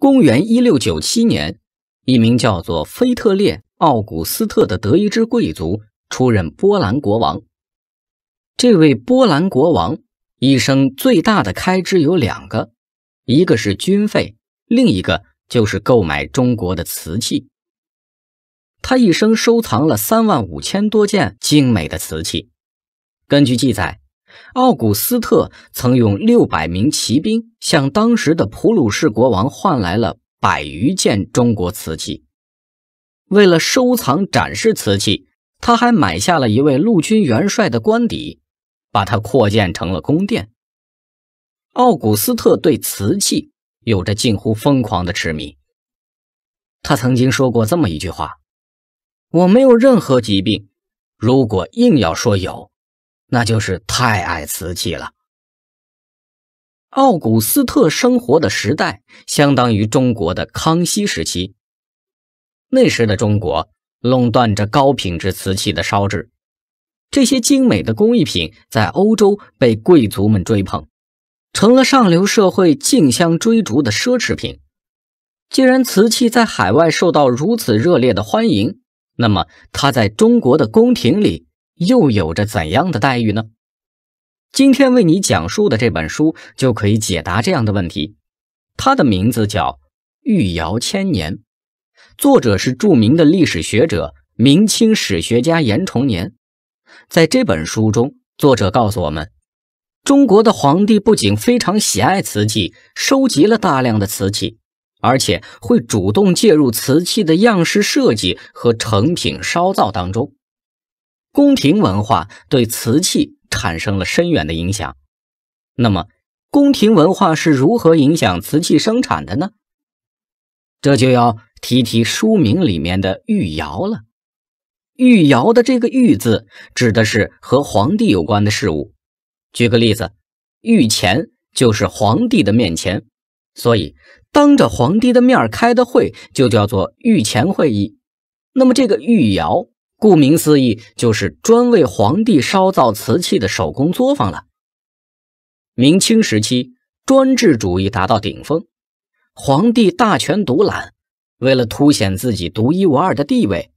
公元一六九七年，一名叫做菲特烈·奥古斯特的德意志贵族出任波兰国王。这位波兰国王一生最大的开支有两个，一个是军费，另一个就是购买中国的瓷器。他一生收藏了三万五千多件精美的瓷器。根据记载。奥古斯特曾用六百名骑兵向当时的普鲁士国王换来了百余件中国瓷器。为了收藏展示瓷器，他还买下了一位陆军元帅的官邸，把它扩建成了宫殿。奥古斯特对瓷器有着近乎疯狂的痴迷。他曾经说过这么一句话：“我没有任何疾病，如果硬要说有。”那就是太爱瓷器了。奥古斯特生活的时代相当于中国的康熙时期，那时的中国垄断着高品质瓷器的烧制，这些精美的工艺品在欧洲被贵族们追捧，成了上流社会竞相追逐的奢侈品。既然瓷器在海外受到如此热烈的欢迎，那么它在中国的宫廷里。又有着怎样的待遇呢？今天为你讲述的这本书就可以解答这样的问题。它的名字叫《御窑千年》，作者是著名的历史学者、明清史学家严崇年。在这本书中，作者告诉我们，中国的皇帝不仅非常喜爱瓷器，收集了大量的瓷器，而且会主动介入瓷器的样式设计和成品烧造当中。宫廷文化对瓷器产生了深远的影响。那么，宫廷文化是如何影响瓷器生产的呢？这就要提提书名里面的“御窑”了。“御窑”的这个“御”字指的是和皇帝有关的事物。举个例子，“御前”就是皇帝的面前，所以当着皇帝的面开的会就叫做“御前会议”。那么，这个“御窑”。顾名思义，就是专为皇帝烧造瓷器的手工作坊了。明清时期，专制主义达到顶峰，皇帝大权独揽。为了凸显自己独一无二的地位，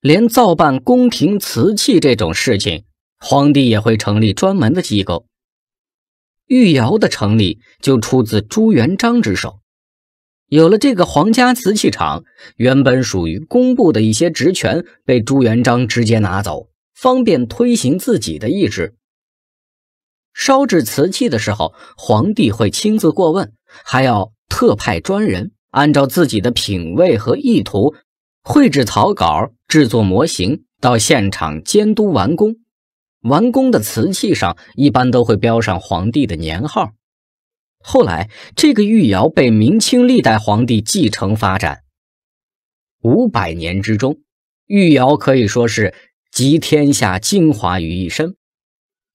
连造办宫廷瓷器这种事情，皇帝也会成立专门的机构。御窑的成立就出自朱元璋之手。有了这个皇家瓷器厂，原本属于工部的一些职权被朱元璋直接拿走，方便推行自己的意志。烧制瓷器的时候，皇帝会亲自过问，还要特派专人按照自己的品味和意图，绘制草稿、制作模型，到现场监督完工。完工的瓷器上一般都会标上皇帝的年号。后来，这个御窑被明清历代皇帝继承发展。五百年之中，御窑可以说是集天下精华于一身。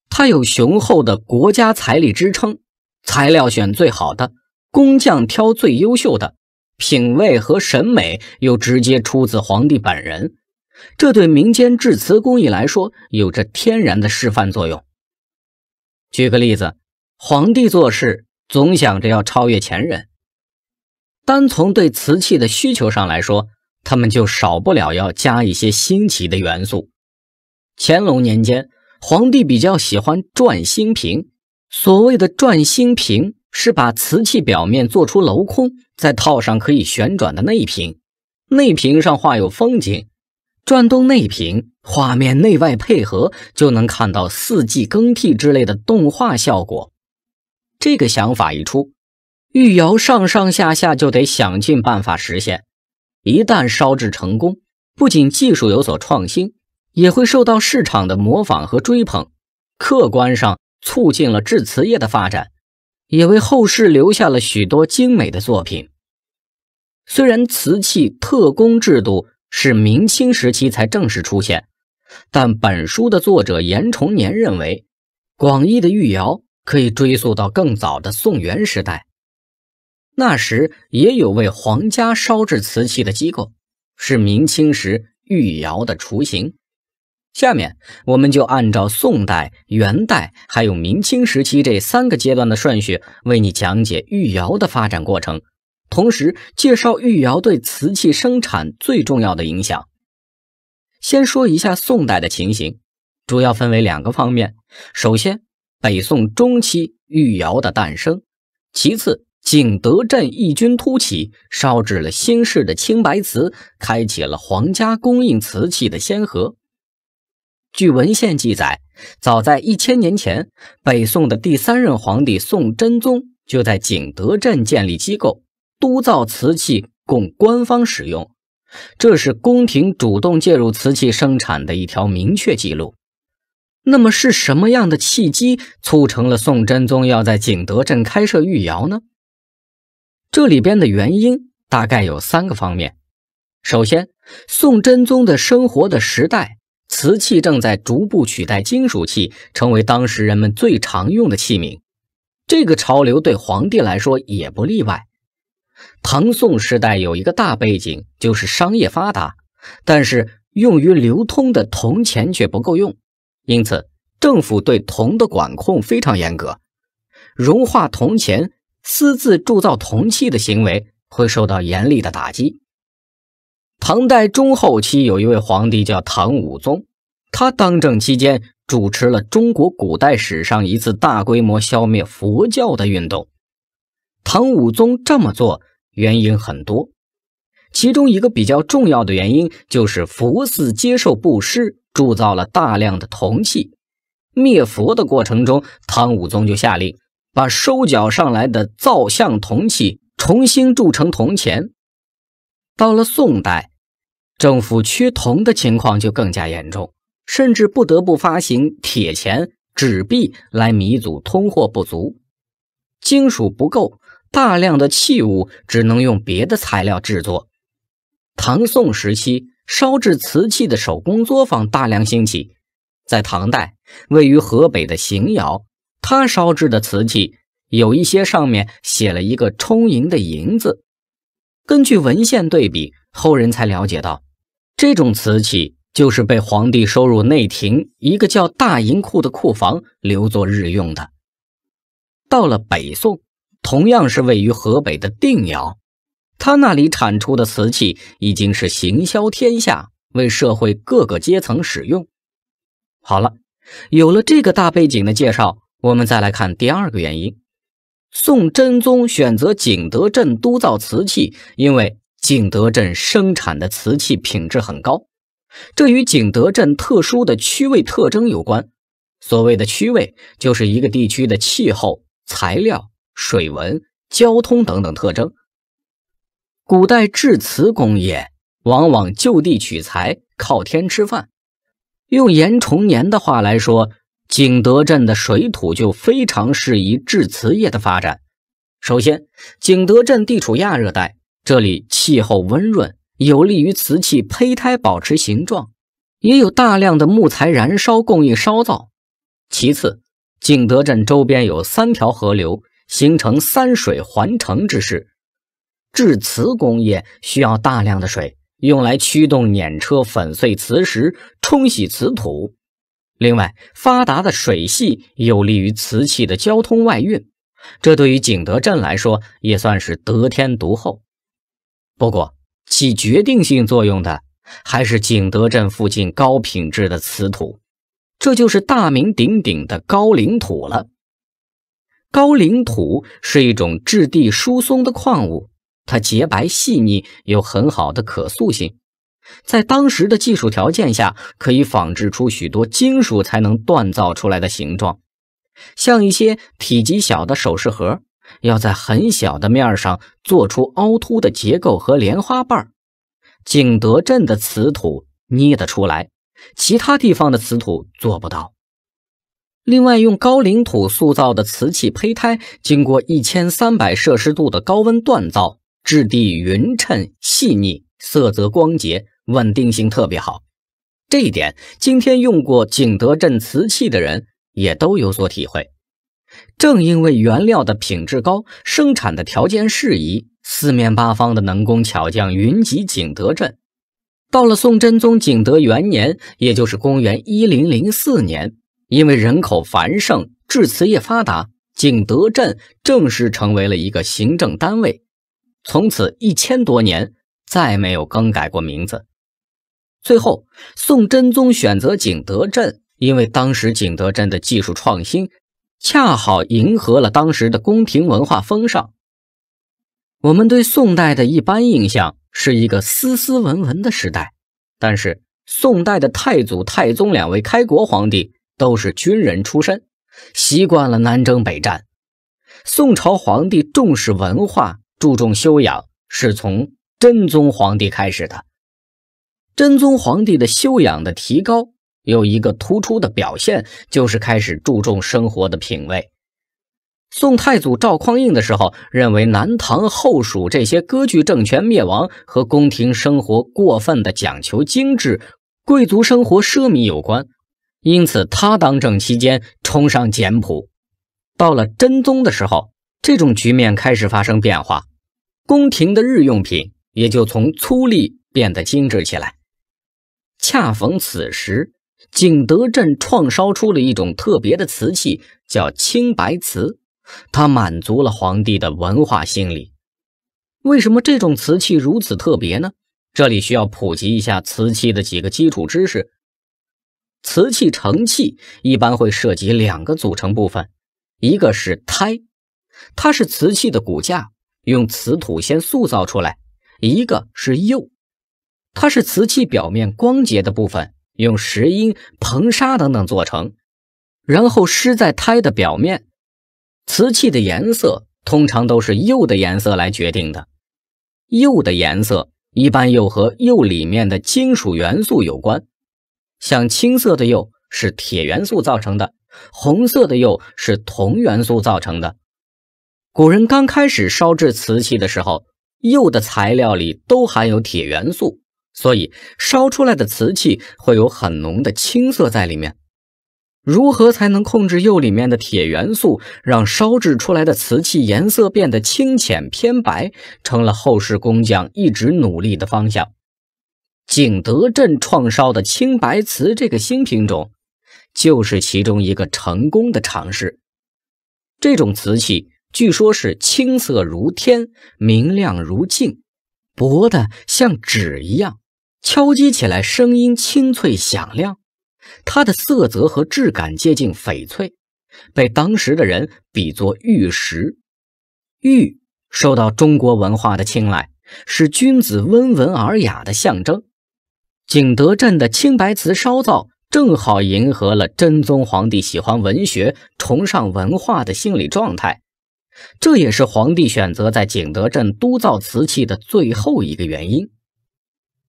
它有雄厚的国家财力支撑，材料选最好的，工匠挑最优秀的，品味和审美又直接出自皇帝本人。这对民间制瓷工艺来说，有着天然的示范作用。举个例子，皇帝做事。总想着要超越前人。单从对瓷器的需求上来说，他们就少不了要加一些新奇的元素。乾隆年间，皇帝比较喜欢转心瓶。所谓的转心瓶，是把瓷器表面做出镂空，再套上可以旋转的内瓶，内瓶上画有风景，转动内瓶，画面内外配合，就能看到四季更替之类的动画效果。这个想法一出，御窑上上下下就得想尽办法实现。一旦烧制成功，不仅技术有所创新，也会受到市场的模仿和追捧，客观上促进了制瓷业的发展，也为后世留下了许多精美的作品。虽然瓷器特工制度是明清时期才正式出现，但本书的作者严崇年认为，广义的御窑。可以追溯到更早的宋元时代，那时也有为皇家烧制瓷器的机构，是明清时御窑的雏形。下面我们就按照宋代、元代还有明清时期这三个阶段的顺序，为你讲解御窑的发展过程，同时介绍御窑对瓷器生产最重要的影响。先说一下宋代的情形，主要分为两个方面，首先。北宋中期，御窑的诞生。其次，景德镇异军突起，烧制了新式的青白瓷，开启了皇家供应瓷器的先河。据文献记载，早在一千年前，北宋的第三任皇帝宋真宗就在景德镇建立机构，督造瓷器供官方使用。这是宫廷主动介入瓷器生产的一条明确记录。那么是什么样的契机促成了宋真宗要在景德镇开设御窑呢？这里边的原因大概有三个方面。首先，宋真宗的生活的时代，瓷器正在逐步取代金属器，成为当时人们最常用的器皿。这个潮流对皇帝来说也不例外。唐宋时代有一个大背景，就是商业发达，但是用于流通的铜钱却不够用。因此，政府对铜的管控非常严格。融化铜钱、私自铸造铜器的行为会受到严厉的打击。唐代中后期有一位皇帝叫唐武宗，他当政期间主持了中国古代史上一次大规模消灭佛教的运动。唐武宗这么做原因很多。其中一个比较重要的原因就是佛寺接受布施，铸造了大量的铜器。灭佛的过程中，唐武宗就下令把收缴上来的造像铜器重新铸成铜钱。到了宋代，政府缺铜的情况就更加严重，甚至不得不发行铁钱、纸币来弥补通货不足。金属不够，大量的器物只能用别的材料制作。唐宋时期，烧制瓷器的手工作坊大量兴起。在唐代，位于河北的邢窑，它烧制的瓷器有一些上面写了一个“充盈”的“盈”字。根据文献对比，后人才了解到，这种瓷器就是被皇帝收入内廷一个叫大银库的库房，留作日用的。到了北宋，同样是位于河北的定窑。他那里产出的瓷器已经是行销天下，为社会各个阶层使用。好了，有了这个大背景的介绍，我们再来看第二个原因：宋真宗选择景德镇督造瓷器，因为景德镇生产的瓷器品质很高，这与景德镇特殊的区位特征有关。所谓的区位，就是一个地区的气候、材料、水文、交通等等特征。古代制瓷工业往往就地取材，靠天吃饭。用严崇年的话来说，景德镇的水土就非常适宜制瓷业的发展。首先，景德镇地处亚热带，这里气候温润，有利于瓷器胚胎保持形状，也有大量的木材燃烧供应烧造。其次，景德镇周边有三条河流，形成三水环城之势。制瓷工业需要大量的水，用来驱动碾车粉碎瓷石、冲洗瓷土。另外，发达的水系有利于瓷器的交通外运，这对于景德镇来说也算是得天独厚。不过，起决定性作用的还是景德镇附近高品质的瓷土，这就是大名鼎鼎的高岭土了。高岭土是一种质地疏松的矿物。它洁白细腻，有很好的可塑性，在当时的技术条件下，可以仿制出许多金属才能锻造出来的形状，像一些体积小的首饰盒，要在很小的面上做出凹凸的结构和莲花瓣，景德镇的瓷土捏得出来，其他地方的瓷土做不到。另外，用高岭土塑造的瓷器胚胎，经过一千三百摄氏度的高温锻造。质地匀称细腻，色泽光洁，稳定性特别好。这一点，今天用过景德镇瓷器的人也都有所体会。正因为原料的品质高，生产的条件适宜，四面八方的能工巧匠云集景德镇。到了宋真宗景德元年，也就是公元1004年，因为人口繁盛，制瓷业发达，景德镇正式成为了一个行政单位。从此一千多年再没有更改过名字。最后，宋真宗选择景德镇，因为当时景德镇的技术创新恰好迎合了当时的宫廷文化风尚。我们对宋代的一般印象是一个斯斯文文的时代，但是宋代的太祖、太宗两位开国皇帝都是军人出身，习惯了南征北战。宋朝皇帝重视文化。注重修养是从真宗皇帝开始的。真宗皇帝的修养的提高有一个突出的表现，就是开始注重生活的品味。宋太祖赵匡胤的时候认为南唐、后蜀这些割据政权灭亡和宫廷生活过分的讲求精致、贵族生活奢靡有关，因此他当政期间崇尚简朴。到了真宗的时候，这种局面开始发生变化。宫廷的日用品也就从粗粝变得精致起来。恰逢此时，景德镇创烧出了一种特别的瓷器，叫青白瓷。它满足了皇帝的文化心理。为什么这种瓷器如此特别呢？这里需要普及一下瓷器的几个基础知识。瓷器成器一般会涉及两个组成部分，一个是胎，它是瓷器的骨架。用瓷土先塑造出来，一个是釉，它是瓷器表面光洁的部分，用石英、硼砂等等做成，然后施在胎的表面。瓷器的颜色通常都是釉的颜色来决定的。釉的颜色一般又和釉里面的金属元素有关，像青色的釉是铁元素造成的，红色的釉是铜元素造成的。古人刚开始烧制瓷器的时候，釉的材料里都含有铁元素，所以烧出来的瓷器会有很浓的青色在里面。如何才能控制釉里面的铁元素，让烧制出来的瓷器颜色变得清浅偏白，成了后世工匠一直努力的方向。景德镇创烧的青白瓷这个新品种，就是其中一个成功的尝试。这种瓷器。据说，是青色如天，明亮如镜，薄的像纸一样，敲击起来声音清脆响亮。它的色泽和质感接近翡翠，被当时的人比作玉石。玉受到中国文化的青睐，是君子温文尔雅的象征。景德镇的青白瓷烧造正好迎合了真宗皇帝喜欢文学、崇尚文化的心理状态。这也是皇帝选择在景德镇督造瓷器的最后一个原因。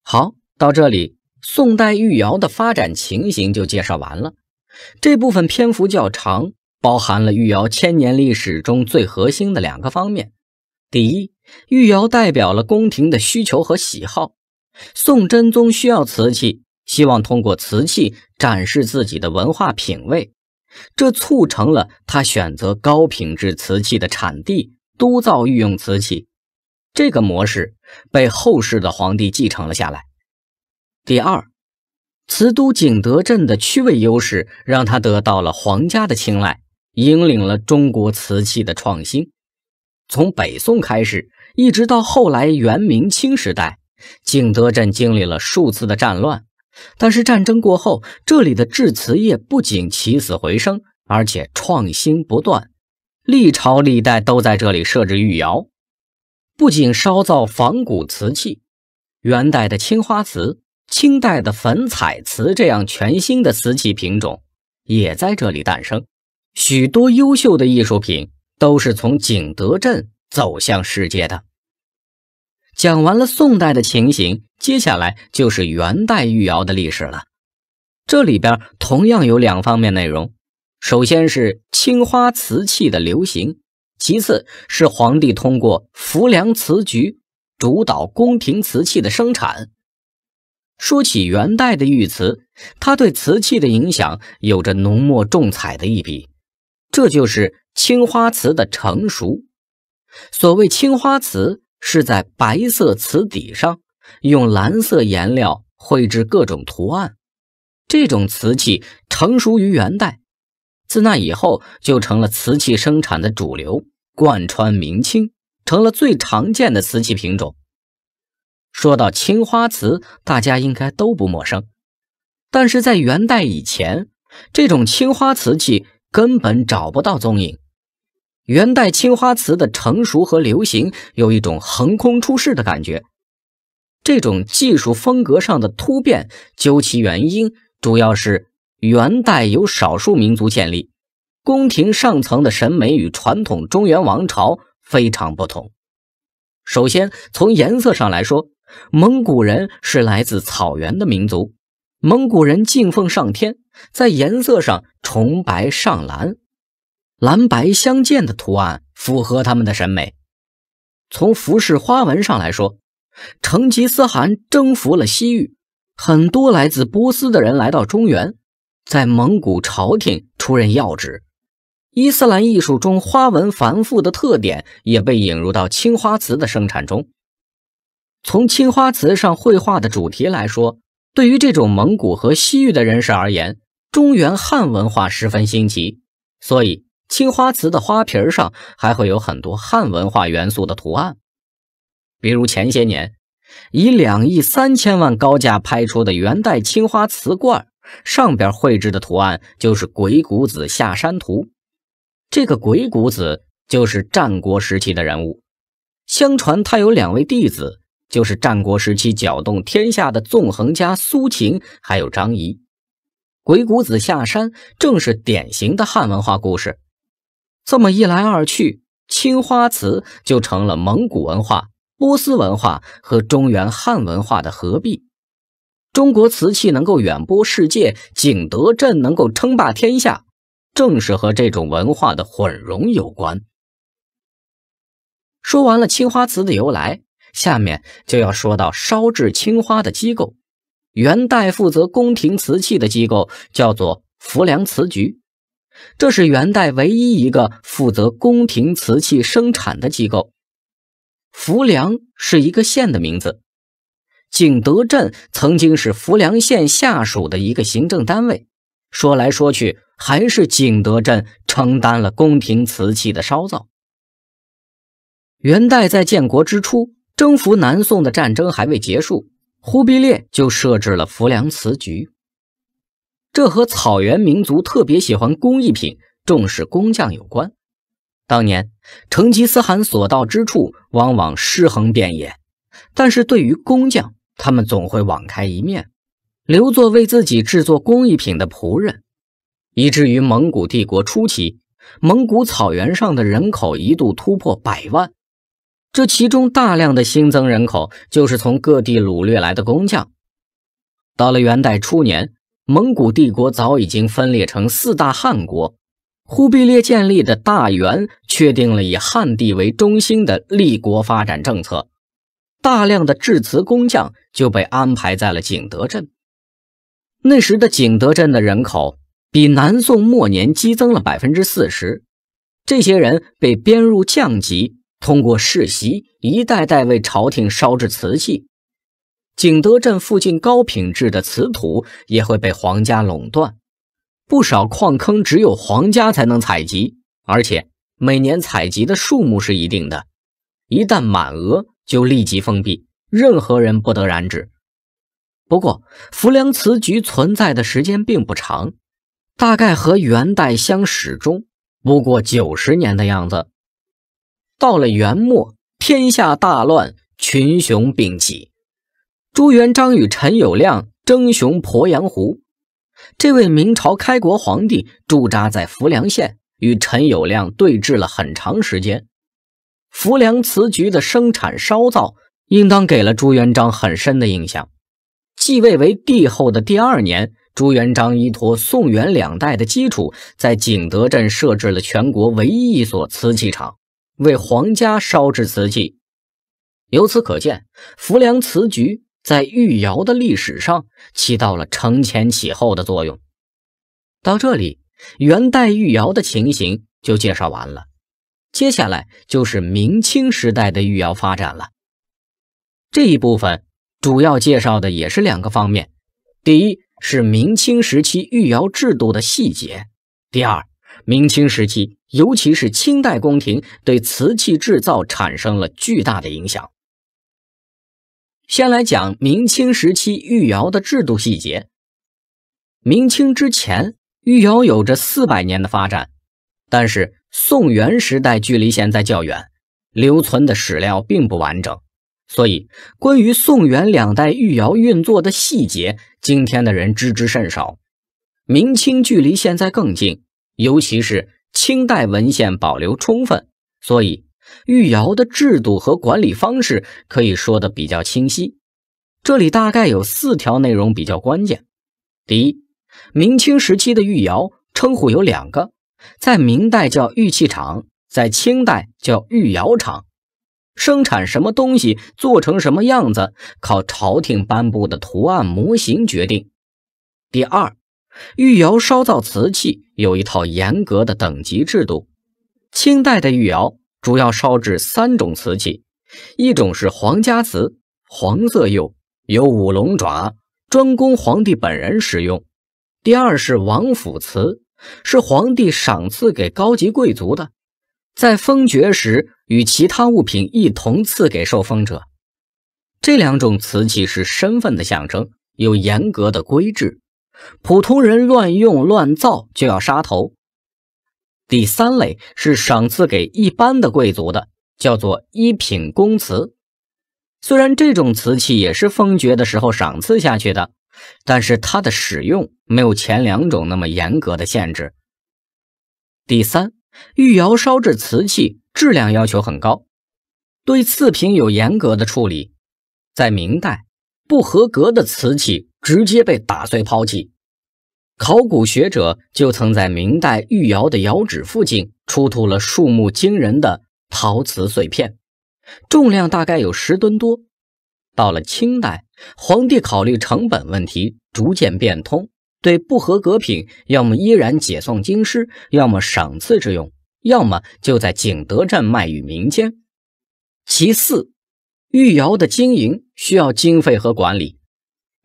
好，到这里，宋代御窑的发展情形就介绍完了。这部分篇幅较长，包含了御窑千年历史中最核心的两个方面：第一，御窑代表了宫廷的需求和喜好。宋真宗需要瓷器，希望通过瓷器展示自己的文化品味。这促成了他选择高品质瓷器的产地——督造御用瓷器。这个模式被后世的皇帝继承了下来。第二，瓷都景德镇的区位优势让他得到了皇家的青睐，引领了中国瓷器的创新。从北宋开始，一直到后来元、明、清时代，景德镇经历了数次的战乱。但是战争过后，这里的制瓷业不仅起死回生，而且创新不断。历朝历代都在这里设置御窑，不仅烧造仿古瓷器，元代的青花瓷、清代的粉彩瓷这样全新的瓷器品种也在这里诞生。许多优秀的艺术品都是从景德镇走向世界的。讲完了宋代的情形，接下来就是元代御窑的历史了。这里边同样有两方面内容：首先是青花瓷器的流行，其次是皇帝通过浮梁瓷局主导宫廷瓷器的生产。说起元代的御瓷，它对瓷器的影响有着浓墨重彩的一笔，这就是青花瓷的成熟。所谓青花瓷。是在白色瓷底上用蓝色颜料绘制各种图案，这种瓷器成熟于元代，自那以后就成了瓷器生产的主流，贯穿明清，成了最常见的瓷器品种。说到青花瓷，大家应该都不陌生，但是在元代以前，这种青花瓷器根本找不到踪影。元代青花瓷的成熟和流行有一种横空出世的感觉，这种技术风格上的突变，究其原因，主要是元代由少数民族建立，宫廷上层的审美与传统中原王朝非常不同。首先从颜色上来说，蒙古人是来自草原的民族，蒙古人敬奉上天，在颜色上崇白上蓝。蓝白相间的图案符合他们的审美。从服饰花纹上来说，成吉思汗征服了西域，很多来自波斯的人来到中原，在蒙古朝廷出任要职。伊斯兰艺术中花纹繁复的特点也被引入到青花瓷的生产中。从青花瓷上绘画的主题来说，对于这种蒙古和西域的人士而言，中原汉文化十分新奇，所以。青花瓷的花瓶上还会有很多汉文化元素的图案，比如前些年以两亿三千万高价拍出的元代青花瓷罐，上边绘制的图案就是《鬼谷子下山图》。这个鬼谷子就是战国时期的人物，相传他有两位弟子，就是战国时期搅动天下的纵横家苏秦还有张仪。鬼谷子下山正是典型的汉文化故事。这么一来二去，青花瓷就成了蒙古文化、波斯文化和中原汉文化的合璧。中国瓷器能够远播世界，景德镇能够称霸天下，正是和这种文化的混融有关。说完了青花瓷的由来，下面就要说到烧制青花的机构。元代负责宫廷瓷器的机构叫做浮梁瓷局。这是元代唯一一个负责宫廷瓷器生产的机构。浮梁是一个县的名字，景德镇曾经是浮梁县下属的一个行政单位。说来说去，还是景德镇承担了宫廷瓷器的烧造。元代在建国之初，征服南宋的战争还未结束，忽必烈就设置了浮梁瓷局。这和草原民族特别喜欢工艺品、重视工匠有关。当年成吉思汗所到之处，往往尸横遍野，但是对于工匠，他们总会网开一面，留作为自己制作工艺品的仆人。以至于蒙古帝国初期，蒙古草原上的人口一度突破百万，这其中大量的新增人口就是从各地掳掠来的工匠。到了元代初年。蒙古帝国早已经分裂成四大汗国，忽必烈建立的大元确定了以汉地为中心的立国发展政策，大量的制瓷工匠就被安排在了景德镇。那时的景德镇的人口比南宋末年激增了百分之四十，这些人被编入将级，通过世袭一代代为朝廷烧制瓷器。景德镇附近高品质的瓷土也会被皇家垄断，不少矿坑只有皇家才能采集，而且每年采集的数目是一定的，一旦满额就立即封闭，任何人不得染指。不过，浮梁瓷局存在的时间并不长，大概和元代相始终，不过九十年的样子。到了元末，天下大乱，群雄并起。朱元璋与陈友谅争雄鄱阳湖，这位明朝开国皇帝驻扎在浮梁县，与陈友谅对峙了很长时间。浮梁瓷局的生产烧造，应当给了朱元璋很深的印象。继位为帝后的第二年，朱元璋依托宋元两代的基础，在景德镇设置了全国唯一一所瓷器厂，为皇家烧制瓷器。由此可见，浮梁瓷局。在御窑的历史上起到了承前启后的作用。到这里，元代御窑的情形就介绍完了。接下来就是明清时代的御窑发展了。这一部分主要介绍的也是两个方面：第一是明清时期御窑制度的细节；第二，明清时期，尤其是清代宫廷对瓷器制造产生了巨大的影响。先来讲明清时期御窑的制度细节。明清之前，御窑有着四百年的发展，但是宋元时代距离现在较远，留存的史料并不完整，所以关于宋元两代御窑运作的细节，今天的人知之甚少。明清距离现在更近，尤其是清代文献保留充分，所以。御窑的制度和管理方式可以说得比较清晰，这里大概有四条内容比较关键。第一，明清时期的御窑称呼有两个，在明代叫玉器厂，在清代叫御窑厂。生产什么东西，做成什么样子，靠朝廷颁布的图案模型决定。第二，御窑烧造瓷器有一套严格的等级制度，清代的御窑。主要烧制三种瓷器，一种是皇家瓷，黄色釉，有五龙爪，专供皇帝本人使用；第二是王府瓷，是皇帝赏赐给高级贵族的，在封爵时与其他物品一同赐给受封者。这两种瓷器是身份的象征，有严格的规制，普通人乱用乱造就要杀头。第三类是赏赐给一般的贵族的，叫做一品公瓷。虽然这种瓷器也是封爵的时候赏赐下去的，但是它的使用没有前两种那么严格的限制。第三，御窑烧制瓷器质量要求很高，对次品有严格的处理。在明代，不合格的瓷器直接被打碎抛弃。考古学者就曾在明代御窑的窑址附近出土了数目惊人的陶瓷碎片，重量大概有十吨多。到了清代，皇帝考虑成本问题，逐渐变通，对不合格品，要么依然解送京师，要么赏赐之用，要么就在景德镇卖与民间。其四，御窑的经营需要经费和管理。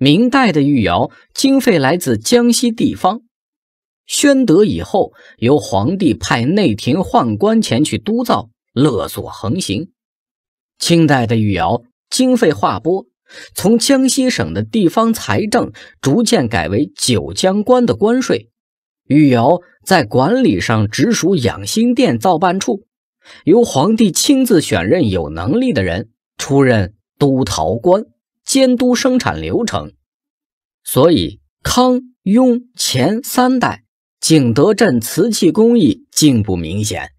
明代的御窑经费来自江西地方，宣德以后由皇帝派内廷宦官前去督造，勒索横行。清代的御窑经费划拨从江西省的地方财政，逐渐改为九江关的关税。御窑在管理上直属养心殿造办处，由皇帝亲自选任有能力的人出任督陶官。监督生产流程，所以康雍前三代景德镇瓷器工艺进步明显。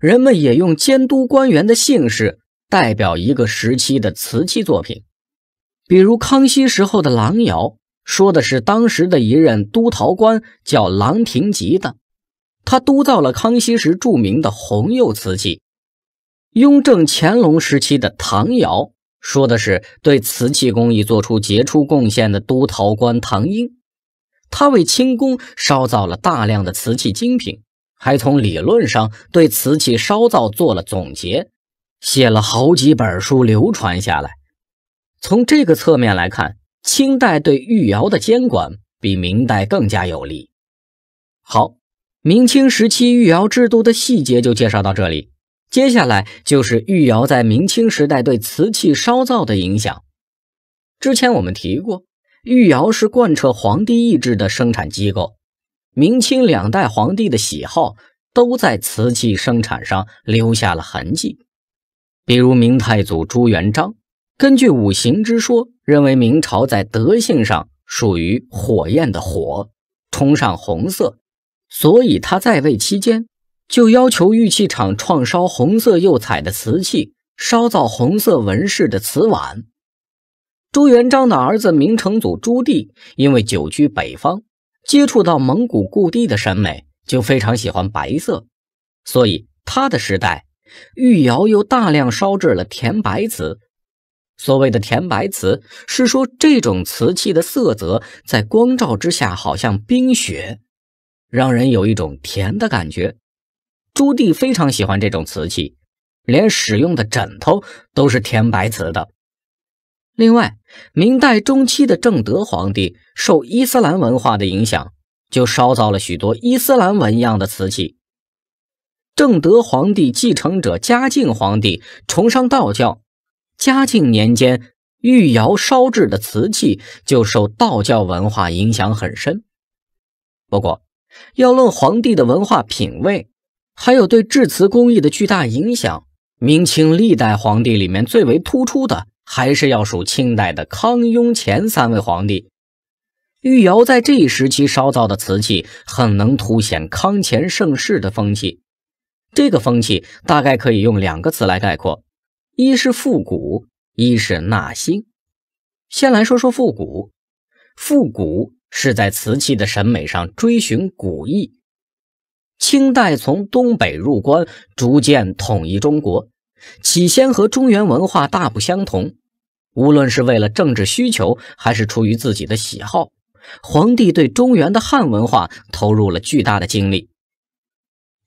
人们也用监督官员的姓氏代表一个时期的瓷器作品，比如康熙时候的郎窑，说的是当时的一任督陶官叫郎廷吉的，他督造了康熙时著名的红釉瓷器。雍正、乾隆时期的唐窑。说的是对瓷器工艺做出杰出贡献的督陶官唐英，他为清宫烧造了大量的瓷器精品，还从理论上对瓷器烧造做了总结，写了好几本书流传下来。从这个侧面来看，清代对御窑的监管比明代更加有力。好，明清时期御窑制度的细节就介绍到这里。接下来就是御窑在明清时代对瓷器烧造的影响。之前我们提过，御窑是贯彻皇帝意志的生产机构。明清两代皇帝的喜好都在瓷器生产上留下了痕迹。比如明太祖朱元璋，根据五行之说，认为明朝在德性上属于火焰的火，通上红色，所以他在位期间。就要求玉器厂创烧红色釉彩的瓷器，烧造红色纹饰的瓷碗。朱元璋的儿子明成祖朱棣因为久居北方，接触到蒙古故地的审美，就非常喜欢白色，所以他的时代，御窑又大量烧制了甜白瓷。所谓的甜白瓷，是说这种瓷器的色泽在光照之下好像冰雪，让人有一种甜的感觉。朱棣非常喜欢这种瓷器，连使用的枕头都是甜白瓷的。另外，明代中期的正德皇帝受伊斯兰文化的影响，就烧造了许多伊斯兰纹样的瓷器。正德皇帝继承者嘉靖皇帝崇尚道教，嘉靖年间御窑烧制的瓷器就受道教文化影响很深。不过，要论皇帝的文化品味，还有对制瓷工艺的巨大影响。明清历代皇帝里面最为突出的，还是要数清代的康雍乾三位皇帝。御窑在这一时期烧造的瓷器，很能凸显康乾盛世的风气。这个风气大概可以用两个词来概括：一是复古，一是纳新。先来说说复古。复古是在瓷器的审美上追寻古意。清代从东北入关，逐渐统一中国，起先和中原文化大不相同。无论是为了政治需求，还是出于自己的喜好，皇帝对中原的汉文化投入了巨大的精力。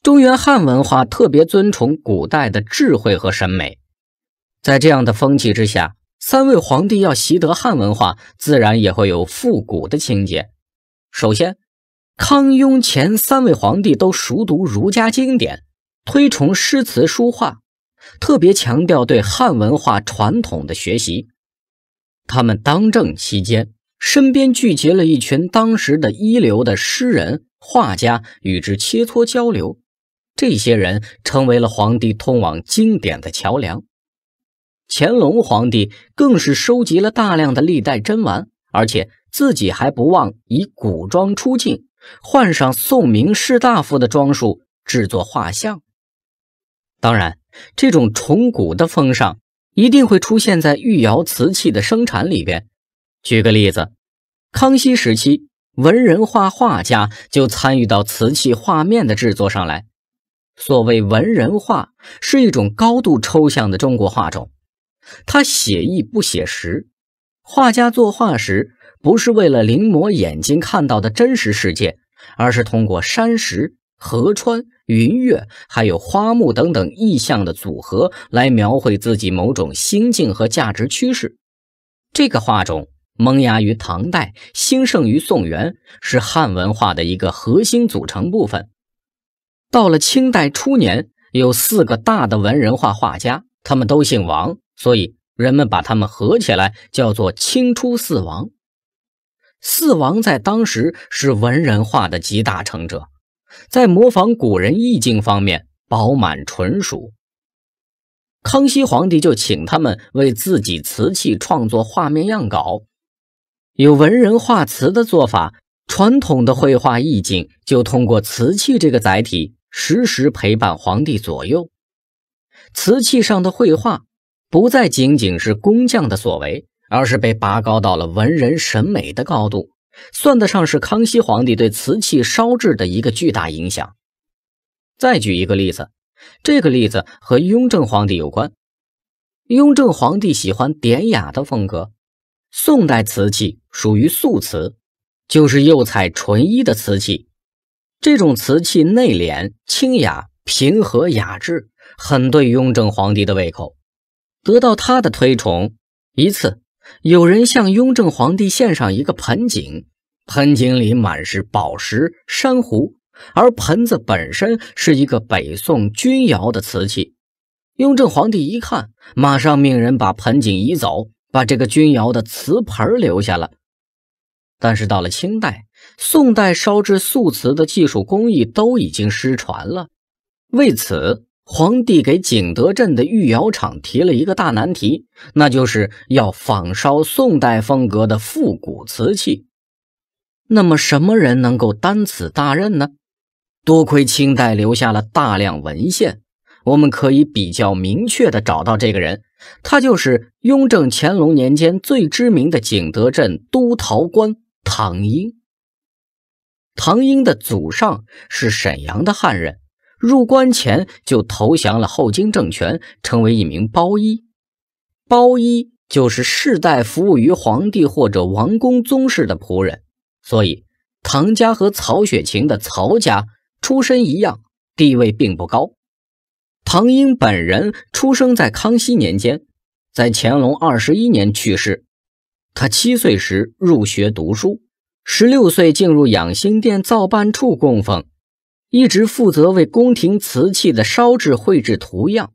中原汉文化特别尊崇古代的智慧和审美，在这样的风气之下，三位皇帝要习得汉文化，自然也会有复古的情节。首先。康雍前三位皇帝都熟读儒家经典，推崇诗词书画，特别强调对汉文化传统的学习。他们当政期间，身边聚集了一群当时的一流的诗人、画家，与之切磋交流。这些人成为了皇帝通往经典的桥梁。乾隆皇帝更是收集了大量的历代珍玩，而且自己还不忘以古装出镜。换上宋明士大夫的装束，制作画像。当然，这种崇古的风尚一定会出现在御窑瓷器的生产里边。举个例子，康熙时期，文人画画家就参与到瓷器画面的制作上来。所谓文人画，是一种高度抽象的中国画种，它写意不写实。画家作画时。不是为了临摹眼睛看到的真实世界，而是通过山石、河川、云月，还有花木等等意象的组合来描绘自己某种心境和价值趋势。这个画种萌芽于唐代，兴盛于宋元，是汉文化的一个核心组成部分。到了清代初年，有四个大的文人画画家，他们都姓王，所以人们把他们合起来叫做“清初四王”。四王在当时是文人画的集大成者，在模仿古人意境方面饱满纯熟。康熙皇帝就请他们为自己瓷器创作画面样稿，有文人画瓷的做法，传统的绘画意境就通过瓷器这个载体，时时陪伴皇帝左右。瓷器上的绘画不再仅仅是工匠的所为。而是被拔高到了文人审美的高度，算得上是康熙皇帝对瓷器烧制的一个巨大影响。再举一个例子，这个例子和雍正皇帝有关。雍正皇帝喜欢典雅的风格，宋代瓷器属于素瓷，就是釉彩纯一的瓷器。这种瓷器内敛、清雅、平和、雅致，很对雍正皇帝的胃口，得到他的推崇。一次。有人向雍正皇帝献上一个盆景，盆景里满是宝石、珊瑚，而盆子本身是一个北宋钧窑的瓷器。雍正皇帝一看，马上命人把盆景移走，把这个钧窑的瓷盆留下了。但是到了清代，宋代烧制素瓷的技术工艺都已经失传了，为此。皇帝给景德镇的御窑厂提了一个大难题，那就是要仿烧宋代风格的复古瓷器。那么，什么人能够担此大任呢？多亏清代留下了大量文献，我们可以比较明确地找到这个人，他就是雍正、乾隆年间最知名的景德镇督陶官唐英。唐英的祖上是沈阳的汉人。入关前就投降了后金政权，成为一名包衣。包衣就是世代服务于皇帝或者王公宗室的仆人，所以唐家和曹雪芹的曹家出身一样，地位并不高。唐英本人出生在康熙年间，在乾隆二十一年去世。他七岁时入学读书，十六岁进入养心殿造办处供奉。一直负责为宫廷瓷器的烧制绘制图样，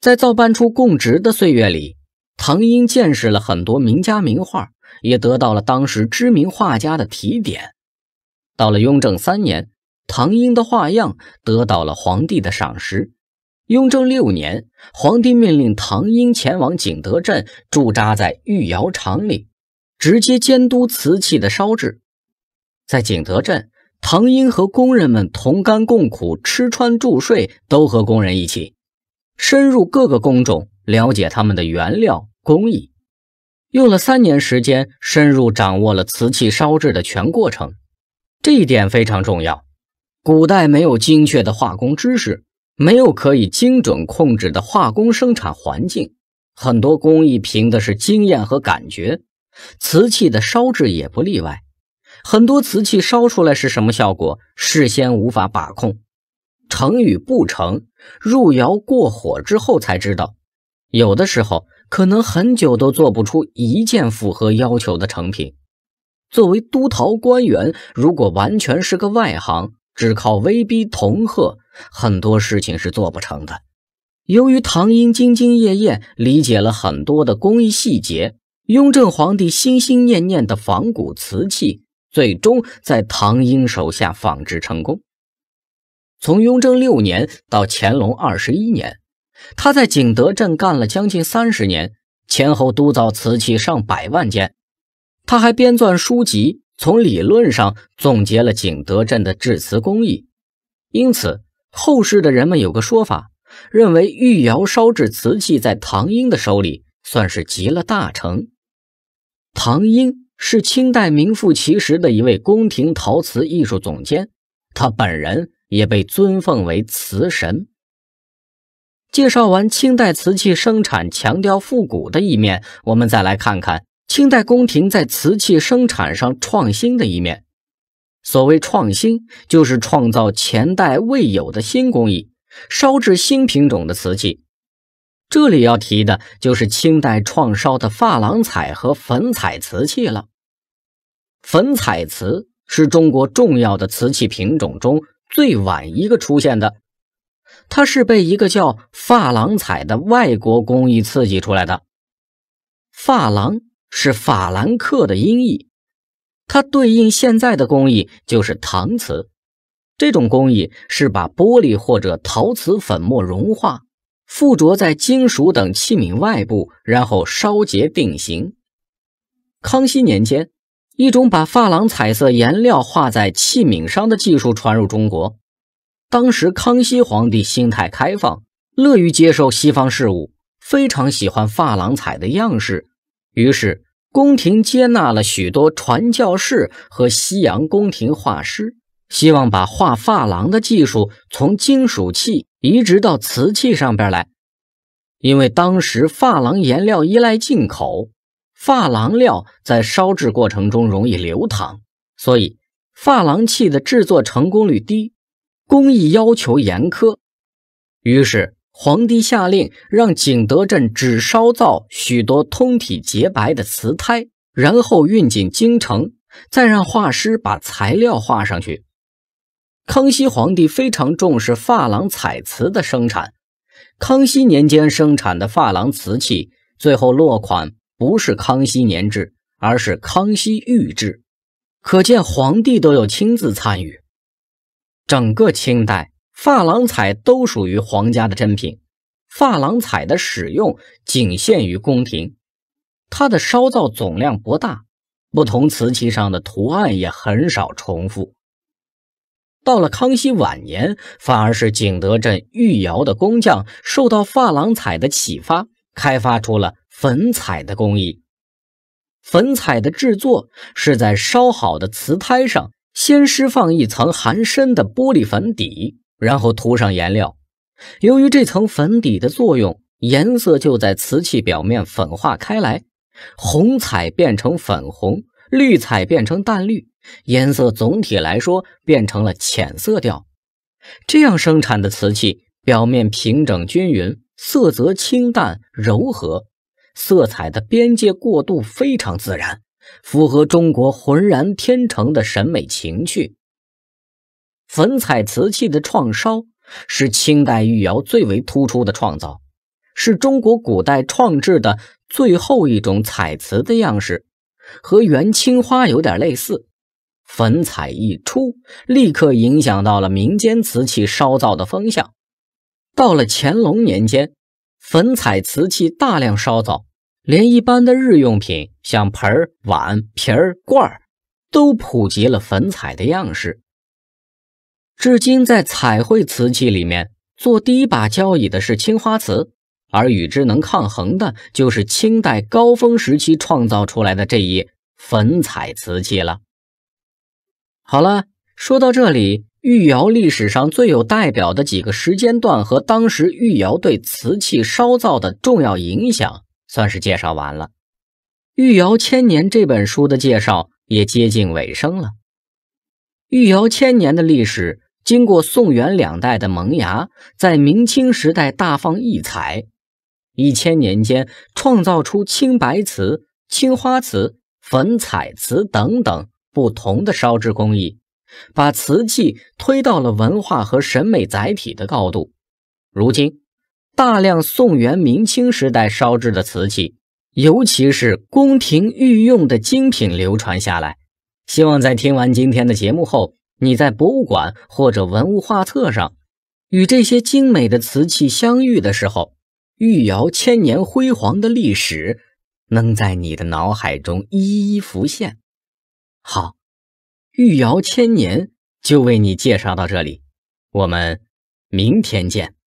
在造办处供职的岁月里，唐英见识了很多名家名画，也得到了当时知名画家的提点。到了雍正三年，唐英的画样得到了皇帝的赏识。雍正六年，皇帝命令唐英前往景德镇驻扎在御窑厂里，直接监督瓷器的烧制。在景德镇。唐英和工人们同甘共苦，吃穿住睡都和工人一起，深入各个工种，了解他们的原料工艺，用了三年时间，深入掌握了瓷器烧制的全过程。这一点非常重要。古代没有精确的化工知识，没有可以精准控制的化工生产环境，很多工艺凭的是经验和感觉，瓷器的烧制也不例外。很多瓷器烧出来是什么效果，事先无法把控，成与不成，入窑过火之后才知道。有的时候可能很久都做不出一件符合要求的成品。作为督陶官员，如果完全是个外行，只靠威逼同贺，很多事情是做不成的。由于唐英兢兢业业，理解了很多的工艺细节，雍正皇帝心心念念的仿古瓷器。最终在唐英手下仿制成功。从雍正六年到乾隆二十一年，他在景德镇干了将近三十年，前后督造瓷器上百万件。他还编撰书籍，从理论上总结了景德镇的制瓷工艺。因此，后世的人们有个说法，认为御窑烧制瓷器在唐英的手里算是集了大成。唐英。是清代名副其实的一位宫廷陶瓷艺术总监，他本人也被尊奉为瓷神。介绍完清代瓷器生产强调复古的一面，我们再来看看清代宫廷在瓷器生产上创新的一面。所谓创新，就是创造前代未有的新工艺，烧制新品种的瓷器。这里要提的就是清代创烧的珐琅彩和粉彩瓷器了。粉彩瓷是中国重要的瓷器品种中最晚一个出现的，它是被一个叫珐琅彩的外国工艺刺激出来的。珐琅是法兰克的音译，它对应现在的工艺就是搪瓷。这种工艺是把玻璃或者陶瓷粉末融化。附着在金属等器皿外部，然后烧结定型。康熙年间，一种把珐琅彩色颜料画在器皿上的技术传入中国。当时康熙皇帝心态开放，乐于接受西方事物，非常喜欢珐琅彩的样式，于是宫廷接纳了许多传教士和西洋宫廷画师。希望把画珐琅的技术从金属器移植到瓷器上边来，因为当时珐琅颜料依赖进口，珐琅料在烧制过程中容易流淌，所以珐琅器的制作成功率低，工艺要求严苛。于是皇帝下令让景德镇只烧造许多通体洁白的瓷胎，然后运进京城，再让画师把材料画上去。康熙皇帝非常重视珐琅彩瓷的生产，康熙年间生产的珐琅瓷器最后落款不是“康熙年制”，而是“康熙御制”，可见皇帝都有亲自参与。整个清代，珐琅彩都属于皇家的珍品，珐琅彩的使用仅限于宫廷，它的烧造总量不大，不同瓷器上的图案也很少重复。到了康熙晚年，反而是景德镇御窑的工匠受到珐琅彩的启发，开发出了粉彩的工艺。粉彩的制作是在烧好的瓷胎上，先施放一层含砷的玻璃粉底，然后涂上颜料。由于这层粉底的作用，颜色就在瓷器表面粉化开来，红彩变成粉红。绿彩变成淡绿，颜色总体来说变成了浅色调。这样生产的瓷器表面平整均匀，色泽清淡柔和，色彩的边界过渡非常自然，符合中国浑然天成的审美情趣。粉彩瓷器的创烧是清代御窑最为突出的创造，是中国古代创制的最后一种彩瓷的样式。和元青花有点类似，粉彩一出，立刻影响到了民间瓷器烧造的风向。到了乾隆年间，粉彩瓷器大量烧造，连一般的日用品像盆碗、瓶罐都普及了粉彩的样式。至今，在彩绘瓷器里面，做第一把交椅的是青花瓷。而与之能抗衡的，就是清代高峰时期创造出来的这一粉彩瓷器了。好了，说到这里，御窑历史上最有代表的几个时间段和当时御窑对瓷器烧造的重要影响，算是介绍完了。《御窑千年》这本书的介绍也接近尾声了。御窑千年的历史，经过宋元两代的萌芽，在明清时代大放异彩。一千年间，创造出青白瓷、青花瓷、粉彩瓷等等不同的烧制工艺，把瓷器推到了文化和审美载体的高度。如今，大量宋元明清时代烧制的瓷器，尤其是宫廷御用的精品，流传下来。希望在听完今天的节目后，你在博物馆或者文物画册上与这些精美的瓷器相遇的时候。御窑千年辉煌的历史，能在你的脑海中一一浮现。好，御窑千年就为你介绍到这里，我们明天见。